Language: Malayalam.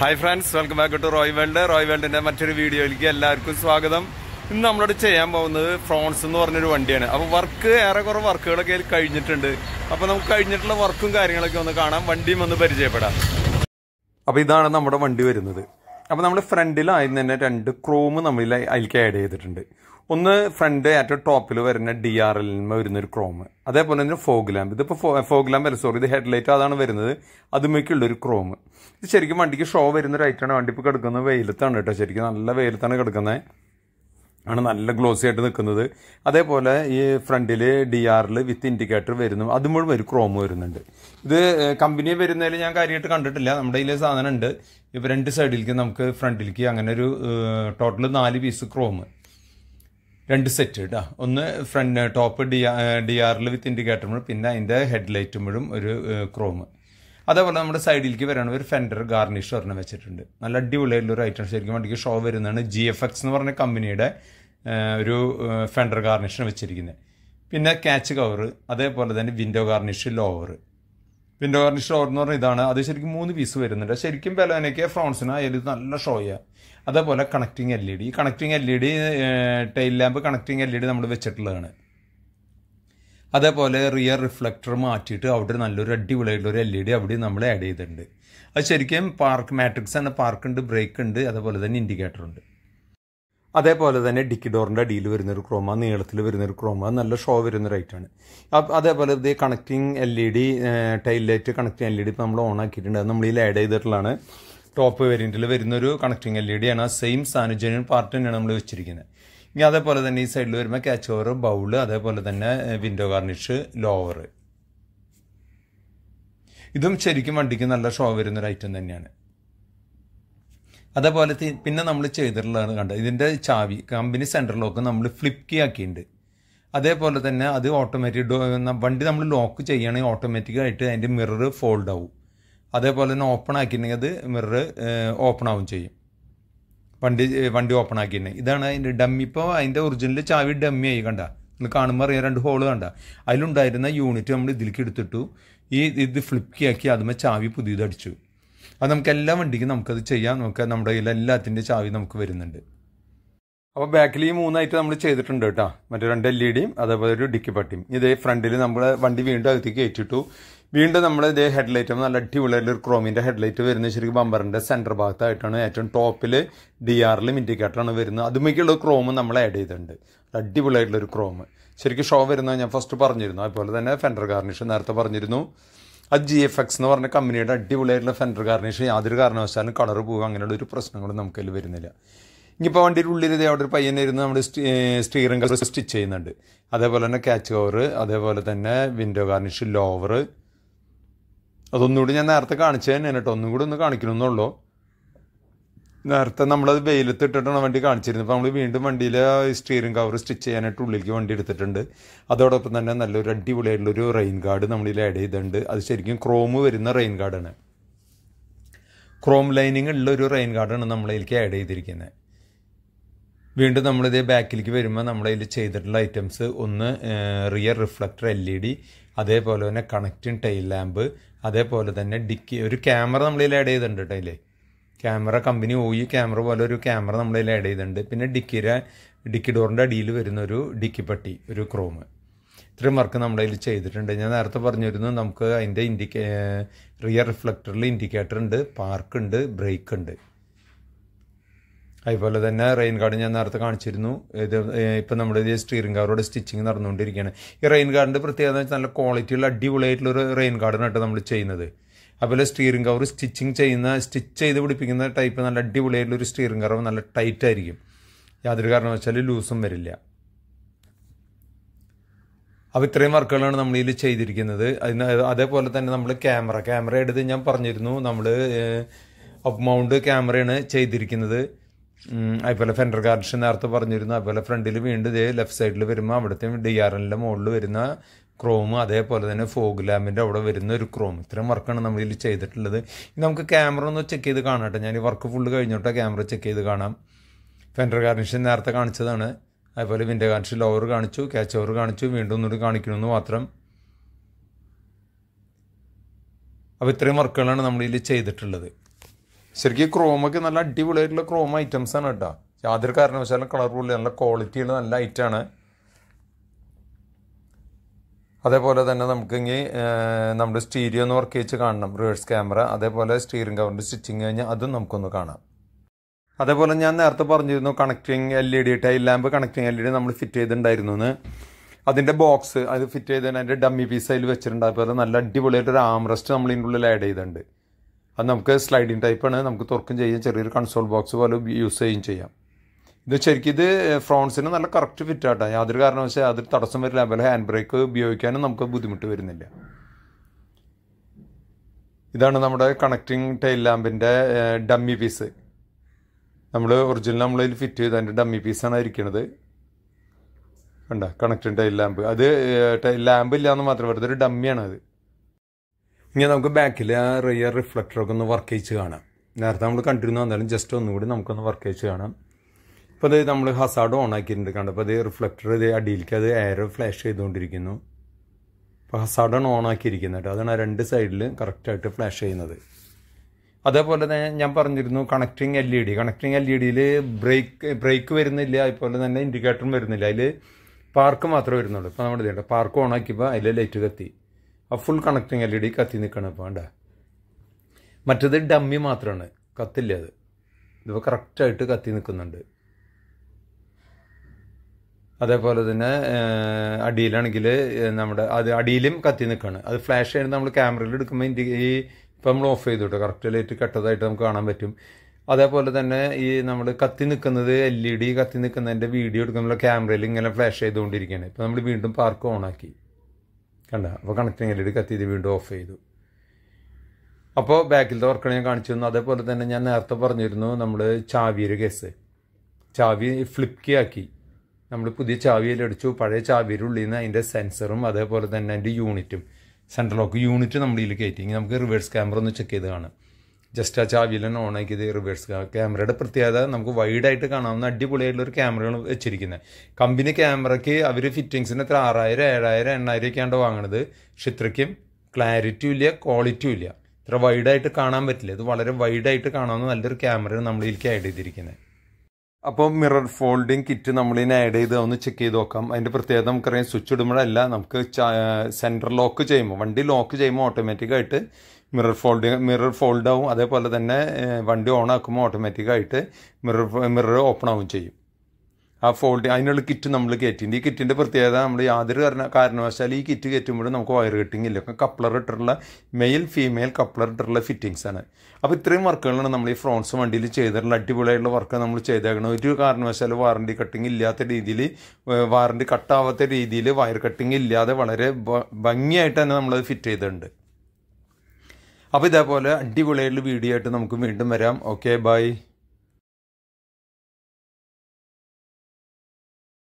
hi friends welcome back to Roy world Roy വേൾഡിൻ്റെ മറ്റൊരു വീഡിയോയിലേക്ക് എല്ലാവർക്കും സ്വാഗതം ഇന്ന് നമ്മളോട് ചെയ്യാൻ പോകുന്നത് ഫ്രോൺസ് എന്ന് പറഞ്ഞൊരു വണ്ടിയാണ് അപ്പോൾ വർക്ക് ഏറെ ഏറെക്കുറെ വർക്കുകളൊക്കെ അതിൽ കഴിഞ്ഞിട്ടുണ്ട് അപ്പോൾ നമുക്ക് കഴിഞ്ഞിട്ടുള്ള വർക്കും കാര്യങ്ങളൊക്കെ ഒന്ന് കാണാം വണ്ടിയും ഒന്ന് പരിചയപ്പെടാം അപ്പോൾ ഇതാണ് നമ്മുടെ വണ്ടി വരുന്നത് അപ്പോൾ നമ്മൾ ആയിരുന്നു തന്നെ രണ്ട് ക്രോം നമ്മൾ അതിലേക്ക് ആഡ് ചെയ്തിട്ടുണ്ട് ഒന്ന് ഫ്രണ്ട് ഏറ്റവും ടോപ്പിൽ വരുന്ന ഡി ആർ എല്ലിന്മ വരുന്നൊരു ക്രോമ് അതേപോലെ തന്നെ ഫോഗ് ലാമ്പ് ഇതിപ്പോൾ ഫോഗ് ലാമ്പ് അല്ല സോറി ഇത് ഹെഡ്ലൈറ്റ് അതാണ് വരുന്നത് അതുമേക്കുള്ളൊരു ക്രോമ് ഇത് ശരിക്കും വണ്ടിക്ക് ഷോ വരുന്നൊരു ഐറ്റമാണ് വണ്ടി ഇപ്പോൾ കിടക്കുന്നത് വെയിലത്താണ് കേട്ടോ ശരിക്കും നല്ല വെയിലത്താണ് കിടക്കുന്നത് ആണ് നല്ല ഗ്ലോസി ആയിട്ട് നിൽക്കുന്നത് അതേപോലെ ഈ ഫ്രണ്ടിൽ ഡി ആറിൽ വിത്ത് ഇൻഡിക്കേറ്റർ വരുന്നു മുഴുവൻ ഒരു ക്രോം വരുന്നുണ്ട് ഇത് കമ്പനി വരുന്നതിൽ ഞാൻ കാര്യമായിട്ട് കണ്ടിട്ടില്ല നമ്മുടെ ഇതിലെ സാധനം ഉണ്ട് ഇപ്പം രണ്ട് സൈഡിലേക്ക് നമുക്ക് ഫ്രണ്ടിലേക്ക് അങ്ങനെ ഒരു ടോട്ടൽ നാല് പീസ് ക്രോം രണ്ട് സെറ്റ് കേട്ടോ ഒന്ന് ഫ്രണ്ട് ടോപ്പ് ഡി ഡി ആറിൽ വിത്ത് ഇൻഡിക്കേറ്റർ പിന്നെ അതിൻ്റെ ഹെഡ്ലൈറ്റുമ്പോഴും ഒരു ക്രോം അതേപോലെ നമ്മുടെ സൈഡിലേക്ക് വരാണ് ഒരു ഫെൻഡർ ഗാർണിഷ് ഒരെണ്ണം വെച്ചിട്ടുണ്ട് നല്ല അടിപൊളിയായിട്ടുള്ള ഒരു ഐറ്റം ശരിക്കും വണ്ടിക്ക് ഷോ വരുന്നതാണ് ജി എഫ് എക്സ് എന്ന് പറഞ്ഞ കമ്പനിയുടെ ഒരു ഫെൻഡർ ഗാർണിഷാണ് വെച്ചിരിക്കുന്നത് പിന്നെ ക്യാച്ച് കവർ അതേപോലെ തന്നെ window garnish lower window garnish lower എന്ന് പറഞ്ഞാൽ ഇതാണ് അത് ശരിക്കും മൂന്ന് പീസ് വരുന്നുണ്ട് ശരിക്കും ബലോനയ്ക്ക് ഫ്രോൺസിന് അതിൽ നല്ല ഷോയാണ് അതേപോലെ connecting L E D connecting L E D tail lamp connecting L E D നമ്മൾ വെച്ചിട്ടുള്ളതാണ് അതേപോലെ റിയർ റിഫ്ലക്ടർ മാറ്റിയിട്ട് അവിടെ നല്ലൊരു അടിപൊളിയായിട്ടുള്ള ഒരു എൽ ഇ ഡി അവിടെ നമ്മൾ ആഡ് ചെയ്തിട്ടുണ്ട് അത് ശരിക്കും പാർക്ക് മാട്രിക്സ് ആണ് പാർക്ക് ഉണ്ട് ബ്രേക്ക് ഉണ്ട് അതേപോലെ തന്നെ ഇൻഡിക്കേറ്റർ ഉണ്ട് അതേപോലെ തന്നെ ഡിക്കിഡോറിൻ്റെ അടിയിൽ വരുന്നൊരു ക്രോമ നീളത്തിൽ വരുന്നൊരു ക്രോമ നല്ല ഷോ വരുന്നൊരു ഐറ്റാണ് അതേപോലെ ഇത് connecting L E D tail light connecting L E D ഇപ്പോൾ നമ്മൾ ഓൺ ആക്കിയിട്ടുണ്ട് അത് നമ്മൾ ഈ ആഡ് ചെയ്തിട്ടുള്ളതാണ് ടോപ്പ് വേരിയൻറ്റിൽ വരുന്നൊരു കണക്റ്റിംഗ് എൽ ഇ ഡി ആണ് ആ സെയിം സാനിജനിയൻ പാർട്ട് തന്നെയാണ് നമ്മൾ വെച്ചിരിക്കുന്നത് ഇനി അതേപോലെ തന്നെ ഈ സൈഡിൽ വരുമ്പോൾ ക്യാച്ച് ഓവർ ബൗള് അതേപോലെ തന്നെ വിൻഡോ ഗാർണിഷ് ലോവർ ഇതും ശരിക്കും വണ്ടിക്ക് നല്ല ഷോ വരുന്നൊരു ഐറ്റം തന്നെയാണ് അതേപോലെ പിന്നെ നമ്മൾ ചെയ്തിട്ടുള്ളതാണ് കണ്ടത് ഇതിൻ്റെ ചാവി കമ്പനി സെൻട്രൽ ലോക്ക് നമ്മൾ ഫ്ലിപ്പ് കീ ആക്കിയിട്ടുണ്ട് അതേപോലെ തന്നെ അത് ഓട്ടോമാറ്റിക് വണ്ടി നമ്മൾ ലോക്ക് ചെയ്യുകയാണെങ്കിൽ ഓട്ടോമാറ്റിക്കായിട്ട് അതിൻ്റെ മിറർ ഫോൾഡ് ആവും അതേപോലെ തന്നെ ഓപ്പൺ ആക്കിയിട്ടുണ്ടെങ്കിൽ അത് മിറർ ഓപ്പൺ ആവും ചെയ്യും വണ്ടി വണ്ടി ഓപ്പൺ ആക്കിയിട്ടുണ്ട് ഇതാണ് അതിൻ്റെ ഡമ്മി ഇപ്പോൾ അതിൻ്റെ ഒറിജിനൽ ചാവി ഡമ്മി ആയി കണ്ട നിങ്ങൾ കാണുമ്പോൾ അറിയാം രണ്ട് ഹോൾ കണ്ട അതിലുണ്ടായിരുന്ന യൂണിറ്റ് നമ്മൾ ഇതിലേക്ക് എടുത്തിട്ടു ഈ ഇത് ഫ്ലിപ്പ് ആക്കി അതുമേ ചാവി പുതിയതടിച്ചു അത് നമുക്ക് എല്ലാ വണ്ടിക്കും നമുക്കത് ചെയ്യാം നമുക്ക് നമ്മുടെ കയ്യിൽ എല്ലാത്തിൻ്റെ ചാവി നമുക്ക് വരുന്നുണ്ട് അപ്പോൾ ബാക്കിൽ ഈ മൂന്നായിട്ട് നമ്മൾ ചെയ്തിട്ടുണ്ട് കേട്ടോ മറ്റേ രണ്ട് എൽ ഇ e ഡിയും അതേപോലെ ഒരു ഡിക്കി പട്ടിയും ഇതേ ഫ്രണ്ടിൽ നമ്മൾ വണ്ടി വീണ്ടും അകത്തേക്ക് ഏറ്റിട്ടു വീണ്ടും നമ്മൾ ഇതേ ഹെഡ്ലൈറ്റ് നല്ല അടിപൊളിയായിട്ട് ഒരു ക്രോമിൻ്റെ ഹെഡ്ലൈറ്റ് വരുന്നത് ശരിക്കും ബമ്പറിൻ്റെ സെൻറ്റർ ഭാഗത്തായിട്ടാണ് ഏറ്റവും ടോപ്പിൽ ഡി ആറിൽ ഇൻഡിക്കേറ്ററാണ് വരുന്നത് അതുമൊക്കെയുള്ള ക്രോം നമ്മൾ ആഡ് ചെയ്തിട്ടുണ്ട് ഒരു ക്രോം ശരിക്കും ഷോ വരുന്നത് ഞാൻ ഫസ്റ്റ് പറഞ്ഞിരുന്നു അതുപോലെ തന്നെ ഫെൻഡർ ഗാർണിഷ് നേരത്തെ പറഞ്ഞിരുന്നു അത് ജി എഫ് എക്സ് എന്ന് പറഞ്ഞ കമ്പനിയുടെ അടിപൊളിയായിട്ടുള്ള ഫെൻഡർ ഗാർണിഷ് യാതൊരു കാരണവശാലും കളർ പോകും അങ്ങനെയുള്ള ഒരു പ്രശ്നങ്ങളും നമുക്കതിൽ വരുന്നില്ല ഇനിയിപ്പോൾ വണ്ടിയുടെ ഉള്ളിൽ ഇതേ അവിടെ ഒരു ഇരുന്ന് നമ്മൾ സ്റ്റീറിംഗ് സ്റ്റിച്ച് ചെയ്യുന്നുണ്ട് അതേപോലെ തന്നെ ക്യാച്ച് കവർ അതേപോലെ തന്നെ വിൻഡോ ഗാർണിഷ് ലോവർ അതൊന്നുകൂടി ഞാൻ നേരത്തെ കാണിച്ചു തന്നെയാണ് കേട്ടോ ഒന്നും കൂടി ഒന്ന് കാണിക്കണമെന്നുള്ളൂ നേരത്തെ നമ്മളത് വെയിലത്ത് ഇട്ടിട്ടാണ് വണ്ടി കാണിച്ചിരുന്നത് അപ്പോൾ നമ്മൾ വീണ്ടും വണ്ടിയിൽ സ്റ്റിയറിംഗ് കവർ സ്റ്റിച്ച് ചെയ്യാനായിട്ട് ഉള്ളിലേക്ക് വണ്ടി എടുത്തിട്ടുണ്ട് അതോടൊപ്പം തന്നെ നല്ലൊരു അടിപൊളിയായിട്ടുള്ളൊരു റെയിൻ ഗാർഡ് നമ്മളിൽ ആഡ് ചെയ്തിട്ടുണ്ട് അത് ശരിക്കും ക്രോം വരുന്ന റെയിൻ ഗാർഡാണ് ക്രോം ലൈനിങ് ഉള്ള ഒരു റെയിൻ ഗാർഡാണ് നമ്മളിലേക്ക് ആഡ് ചെയ്തിരിക്കുന്നത് വീണ്ടും നമ്മളിത് ബാക്കിലേക്ക് വരുമ്പോൾ നമ്മളതിൽ ചെയ്തിട്ടുള്ള ഐറ്റംസ് ഒന്ന് rear reflector L E D അതേപോലെ തന്നെ കണക്റ്റിംഗ് ടൈൽ ലാമ്പ് അതേപോലെ തന്നെ ഡിക്കി ഒരു ക്യാമറ നമ്മളിൽ ആഡ് ചെയ്തിട്ടുണ്ട് കേട്ടോ ഇല്ലേ ക്യാമറ കമ്പനി ഓയി ക്യാമറ പോലെ ഒരു ക്യാമറ നമ്മളിൽ ആഡ് ചെയ്തിട്ടുണ്ട് പിന്നെ ഡിക്കിര ഡിക്കി ഡോറിൻ്റെ അടിയിൽ വരുന്ന ഒരു ഡിക്കി പട്ടി ഒരു ക്രോമ് ഇത്രയും വർക്ക് നമ്മുടെ ചെയ്തിട്ടുണ്ട് ഞാൻ നേരത്തെ പറഞ്ഞിരുന്നു നമുക്ക് അതിൻ്റെ ഇൻഡിക്കേ റിയർ റിഫ്ലക്ടറിൽ ഇൻഡിക്കേറ്റർ ഉണ്ട് പാർക്ക് ഉണ്ട് ബ്രേക്ക് ഉണ്ട് അതുപോലെ തന്നെ റെയിൻ ഗാർഡ് ഞാൻ നേരത്തെ കാണിച്ചിരുന്നു ഇത് ഇപ്പം നമ്മുടെ ഇത് സ്റ്റിയറിംഗ് കാറോട് സ്റ്റിച്ചിങ് നടന്നുകൊണ്ടിരിക്കുകയാണ് ഈ റെയിൻ ഗാർഡിൻ്റെ പ്രത്യേകത വെച്ചാൽ നല്ല ക്വാളിറ്റിയുള്ള അടിപൊളിയായിട്ടുള്ള ഒരു റെയിൻ ഗാർഡാണ് കേട്ടോ നമ്മൾ ചെയ്യുന്നത് അതുപോലെ സ്റ്റിയറിംഗ് കവർ സ്റ്റിച്ചിങ് ചെയ്യുന്ന സ്റ്റിച്ച് ചെയ്ത് പിടിപ്പിക്കുന്ന ടൈപ്പ് നല്ല അടിപൊളിയായിട്ടുള്ള ഒരു സ്റ്റിയറിംഗ് കറവ് നല്ല ടൈറ്റ് ആയിരിക്കും യാതൊരു കാരണം വെച്ചാൽ ലൂസും വരില്ല അപ്പോൾ ഇത്രയും വർക്കുകളാണ് നമ്മൾ ഇതിൽ ചെയ്തിരിക്കുന്നത് അതിന് അതേപോലെ തന്നെ നമ്മൾ ക്യാമറ ക്യാമറ എടുത്ത് ഞാൻ പറഞ്ഞിരുന്നു നമ്മൾ അപ്പ് മൗണ്ട് ക്യാമറയാണ് ചെയ്തിരിക്കുന്നത് അതുപോലെ ഫെൻഡർ ഗാർഡിഷ് നേരത്തെ പറഞ്ഞിരുന്നു അതുപോലെ ഫ്രണ്ടിൽ വീണ്ടും ഇതേ ലെഫ്റ്റ് സൈഡിൽ വരുമ്പോൾ അവിടുത്തെ ഡി ആർ എല്ലിൻ്റെ മുകളിൽ വരുന്ന ക്രോം അതേപോലെ തന്നെ ഫോഗ് ലാമ്പിൻ്റെ അവിടെ വരുന്ന ഒരു ക്രോം ഇത്രയും വർക്കാണ് നമ്മൾ ഇതിൽ ചെയ്തിട്ടുള്ളത് നമുക്ക് ക്യാമറ ഒന്ന് ചെക്ക് ചെയ്ത് കാണട്ടെ ഞാൻ ഈ വർക്ക് ഫുള്ള് കഴിഞ്ഞോട്ടെ ക്യാമറ ചെക്ക് ചെയ്ത് കാണാം ഫെൻഡർ ഗാർണിഷ് നേരത്തെ കാണിച്ചതാണ് അതുപോലെ വിൻഡോ ഗാർണിഷ് ലോവർ കാണിച്ചു ക്യാച്ച് ഓവർ കാണിച്ചു വീണ്ടും ഒന്നുകൂടി കാണിക്കണമെന്ന് മാത്രം അപ്പോൾ ഇത്രയും വർക്കുകളാണ് നമ്മളിതിൽ ചെയ്തിട്ടുള്ളത് ശരിക്കും ക്രോമൊക്കെ നല്ല അടിപൊളിയായിട്ടുള്ള ക്രോം ഐറ്റംസ് ആണ് കേട്ടോ യാതൊരു കാരണവശാലും കളർ പുള്ളി നല്ല ക്വാളിറ്റിയുള്ള നല്ല ഐറ്റാണ് അതേപോലെ തന്നെ നമുക്ക് ഇനി നമ്മുടെ സ്റ്റീരിയോ ഒന്ന് വർക്ക് ചെയ്ത് കാണണം റിവേഴ്സ് ക്യാമറ അതേപോലെ സ്റ്റീറിംഗ് കവറിൻ്റെ സ്റ്റിച്ചിങ് കഴിഞ്ഞാൽ അതും നമുക്കൊന്ന് കാണാം അതേപോലെ ഞാൻ നേരത്തെ പറഞ്ഞിരുന്നു connecting L E D tail lamp connecting L E D നമ്മൾ ഫിറ്റ് ചെയ്തിട്ടുണ്ടായിരുന്നു എന്ന് അതിൻ്റെ ബോക്സ് അത് ഫിറ്റ് ചെയ്തതിന് അതിൻ്റെ ഡമ്മി പീസ് അതിൽ വെച്ചിട്ടുണ്ട് അതുപോലെ നല്ല അടിപൊളിയായിട്ടൊരു ഒരു ആംറസ്റ്റ് നമ്മൾ ഇതിൻ്റെ ഉള്ളിൽ ആഡ് ചെയ്തിട്ടുണ്ട് അത് നമുക്ക് സ്ലൈഡിങ് ടൈപ്പാണ് നമുക്ക് തുറക്കും ചെയ്യാം ചെറിയൊരു കൺസോൾ ബോക്സ് പോലെ യൂസ് ചെയ്യുകയും ചെയ്യാം ഇത് ശരിക്കും ഇത് ഫ്രോൺസിന് നല്ല കറക്റ്റ് ഫിറ്റ് ആട്ടാ യാതൊരു കാരണവശാൽ അതിൽ തടസ്സം വരില്ല അതുപോലെ ഹാൻഡ് ബ്രേക്ക് ഉപയോഗിക്കാനും നമുക്ക് ബുദ്ധിമുട്ട് വരുന്നില്ല ഇതാണ് നമ്മുടെ കണക്റ്റിംഗ് ടൈൽ ലാമ്പിൻ്റെ ഡമ്മി പീസ് നമ്മൾ ഒറിജിനൽ നമ്മളിൽ ഫിറ്റ് ചെയ്ത് അതിൻ്റെ ഡമ്മി പീസാണ് ഇരിക്കുന്നത് കണ്ട കണക്റ്റിംഗ് ടൈൽ ലാമ്പ് അത് ടൈൽ ലാമ്പ് ഇല്ലാന്ന് മാത്രം വെറുതെ ഒരു ഡമ്മിയാണ് അത് ഇനി നമുക്ക് ബാക്കിൽ ആ റിയർ റിഫ്ലക്ടറൊക്കെ ഒന്ന് വർക്ക് അയച്ച് കാണാം നേരത്തെ നമ്മൾ കണ്ടിരുന്നു വന്നാലും ജസ്റ്റ് ഒന്നുകൂടി നമുക്കൊന്ന് വർക്ക് അയച്ച് കാണാം ഇപ്പോൾ അത് നമ്മൾ ഹസാഡ് ഓൺ ആക്കിയിട്ടുണ്ട് കണ്ടപ്പോൾ അത് റിഫ്ലക്ടർ ഇത് അടിയിലേക്ക് അത് എയർ ഫ്ലാഷ് ചെയ്തുകൊണ്ടിരിക്കുന്നു അപ്പോൾ ഹസാഡാണ് ഓൺ ആക്കിയിരിക്കുന്നത് കേട്ടോ അതാണ് രണ്ട് സൈഡിൽ കറക്റ്റായിട്ട് ഫ്ലാഷ് ചെയ്യുന്നത് അതേപോലെ തന്നെ ഞാൻ പറഞ്ഞിരുന്നു connecting L E D connecting L E ഡിയിൽ ബ്രേക്ക് ബ്രേക്ക് വരുന്നില്ല അതുപോലെ തന്നെ ഇൻഡിക്കേറ്ററും വരുന്നില്ല അതിൽ പാർക്ക് മാത്രമേ വരുന്നുള്ളൂ ഇപ്പോൾ നമ്മുടെ പാർക്ക് ഓൺ ആക്കിയപ്പോൾ അതിലെ ലൈറ്റ് കത്തി ആ full connecting L E D കത്തി നിൽക്കണം ഇപ്പോൾ വേണ്ട മറ്റത് ഡമ്മി മാത്രമാണ് കത്തില്ല അത് ഇതിപ്പോൾ കറക്റ്റായിട്ട് കത്തി നിൽക്കുന്നുണ്ട് അതേപോലെ തന്നെ അടിയിലാണെങ്കിൽ നമ്മുടെ അത് അടിയിലും കത്തി നിൽക്കുകയാണ് അത് ഫ്ലാഷ് ആയിട്ട് നമ്മൾ ക്യാമറയിൽ എടുക്കുമ്പോൾ ഇൻഡി ഈ ഇപ്പം നമ്മൾ ഓഫ് ചെയ്തു കേട്ടോ കറക്റ്റ് ലൈറ്റ് കെട്ടതായിട്ട് നമുക്ക് കാണാൻ പറ്റും അതേപോലെ തന്നെ ഈ നമ്മൾ കത്തി നിൽക്കുന്നത് എൽ ഇ e ഡി കത്തി നിൽക്കുന്നതിൻ്റെ വീഡിയോ എടുക്കുമ്പോൾ ക്യാമറയിൽ ഇങ്ങനെ ഫ്ലാഷ് ചെയ്തുകൊണ്ടിരിക്കുകയാണ് ഇപ്പോൾ നമ്മൾ വീണ്ടും പാർക്ക് ഓൺ ആക്കി കണ്ട അപ്പോൾ കണക്റ്റിംഗ് എൽ ഇ ഡി വീണ്ടും ഓഫ് ചെയ്തു അപ്പോൾ ബാക്കിലത്തെ വർക്കാണ് ഞാൻ കാണിച്ചു തന്നു അതേപോലെ തന്നെ ഞാൻ നേരത്തെ പറഞ്ഞിരുന്നു നമ്മൾ ചാവിയുടെ കേസ് ചാവി ഫ്ലിപ്കി ആക്കി നമ്മൾ പുതിയ ചാവിയിലടിച്ചു പഴയ ചാവിയിലുള്ളിൽ നിന്ന് അതിൻ്റെ സെൻസറും അതേപോലെ തന്നെ അതിൻ്റെ യൂണിറ്റും സെൻട്രൽ ലോക്ക് യൂണിറ്റ് നമ്മൾ ഇതിൽ കയറ്റി നമുക്ക് റിവേഴ്സ് ക്യാമറ ഒന്ന് ചെക്ക് ചെയ്ത് കാണാം ജസ്റ്റ് ആ ചാവി തന്നെ ഓൺ ആക്കിയത് റിവേഴ്സ് ക്യാമറയുടെ പ്രത്യേകത നമുക്ക് വൈഡായിട്ട് കാണാവുന്ന അടിപൊളിയായിട്ടുള്ള ഒരു ക്യാമറയാണ് വെച്ചിരിക്കുന്നത് കമ്പനി ക്യാമറയ്ക്ക് അവർ ഫിറ്റിങ്സിന് എത്ര ആറായിരം ഏഴായിരം എണ്ണായിരം ഒക്കെയാണ് വാങ്ങണത് പക്ഷെ ഇത്രയ്ക്കും ക്ലാരിറ്റിയും ഇല്ല ക്വാളിറ്റിയും ഇല്ല ഇത്ര വൈഡായിട്ട് കാണാൻ പറ്റില്ല ഇത് വളരെ വൈഡായിട്ട് കാണാവുന്ന നല്ലൊരു ക്യാമറയാണ് നമ്മളിലേക്ക് ആഡ് ചെയ്തിരിക്കുന്നത് അപ്പോൾ മിറർ ഫോൾഡിങ് കിറ്റ് നമ്മളിനെ ആഡ് ചെയ്ത് ഒന്ന് ചെക്ക് ചെയ്ത് നോക്കാം അതിൻ്റെ പ്രത്യേകത നമുക്കറിയാം സ്വിച്ച് ഇടുമ്പോഴല്ല നമുക്ക് സെൻറ്റർ ലോക്ക് ചെയ്യുമ്പോൾ വണ്ടി ലോക്ക് ചെയ്യുമ്പോൾ ഓട്ടോമാറ്റിക്കായിട്ട് മിറർ ഫോൾഡ് മിറർ ഫോൾഡ് ആവും അതേപോലെ തന്നെ വണ്ടി ഓൺ ആക്കുമ്പോൾ ഓട്ടോമാറ്റിക്കായിട്ട് മിറർ മിറർ ഓപ്പൺ ആവും ചെയ്യും ആ ഫോൾഡ് അതിനുള്ള കിറ്റ് നമ്മൾ കയറ്റിയിട്ടുണ്ട് ഈ കിറ്റിൻ്റെ പ്രത്യേകത നമ്മൾ യാതൊരു കാരണ കാരണവശാൽ ഈ കിറ്റ് കയറ്റുമ്പോഴും നമുക്ക് വയർ കിട്ടിങ് ഇല്ല കപ്ലർ ഇട്ടിട്ടുള്ള മെയിൽ ഫീമെയിൽ കപ്ലർ ഇട്ടിട്ടുള്ള ഫിറ്റിങ്സ് ആണ് അപ്പോൾ ഇത്രയും വർക്കുകളാണ് നമ്മൾ ഈ ഫ്രോൺസ് വണ്ടിയിൽ ചെയ്തിട്ടുള്ള അടിപൊളിയായിട്ടുള്ള വർക്ക് നമ്മൾ ചെയ്തേക്കണം ഒരു കാരണവശാലും വാറണ്ടി കട്ടിങ് ഇല്ലാത്ത രീതിയിൽ വാറണ്ടി കട്ടാവാത്ത രീതിയിൽ വയർ കട്ടിങ് ഇല്ലാതെ വളരെ ഭംഗിയായിട്ട് തന്നെ നമ്മളത് ഫിറ്റ് ചെയ്തിട്ടുണ്ട് അപ്പോൾ ഇതേപോലെ അടിപൊളിയായിട്ടുള്ള വീഡിയോ ആയിട്ട് നമുക്ക് വീണ്ടും വരാം ഓക്കെ ബൈ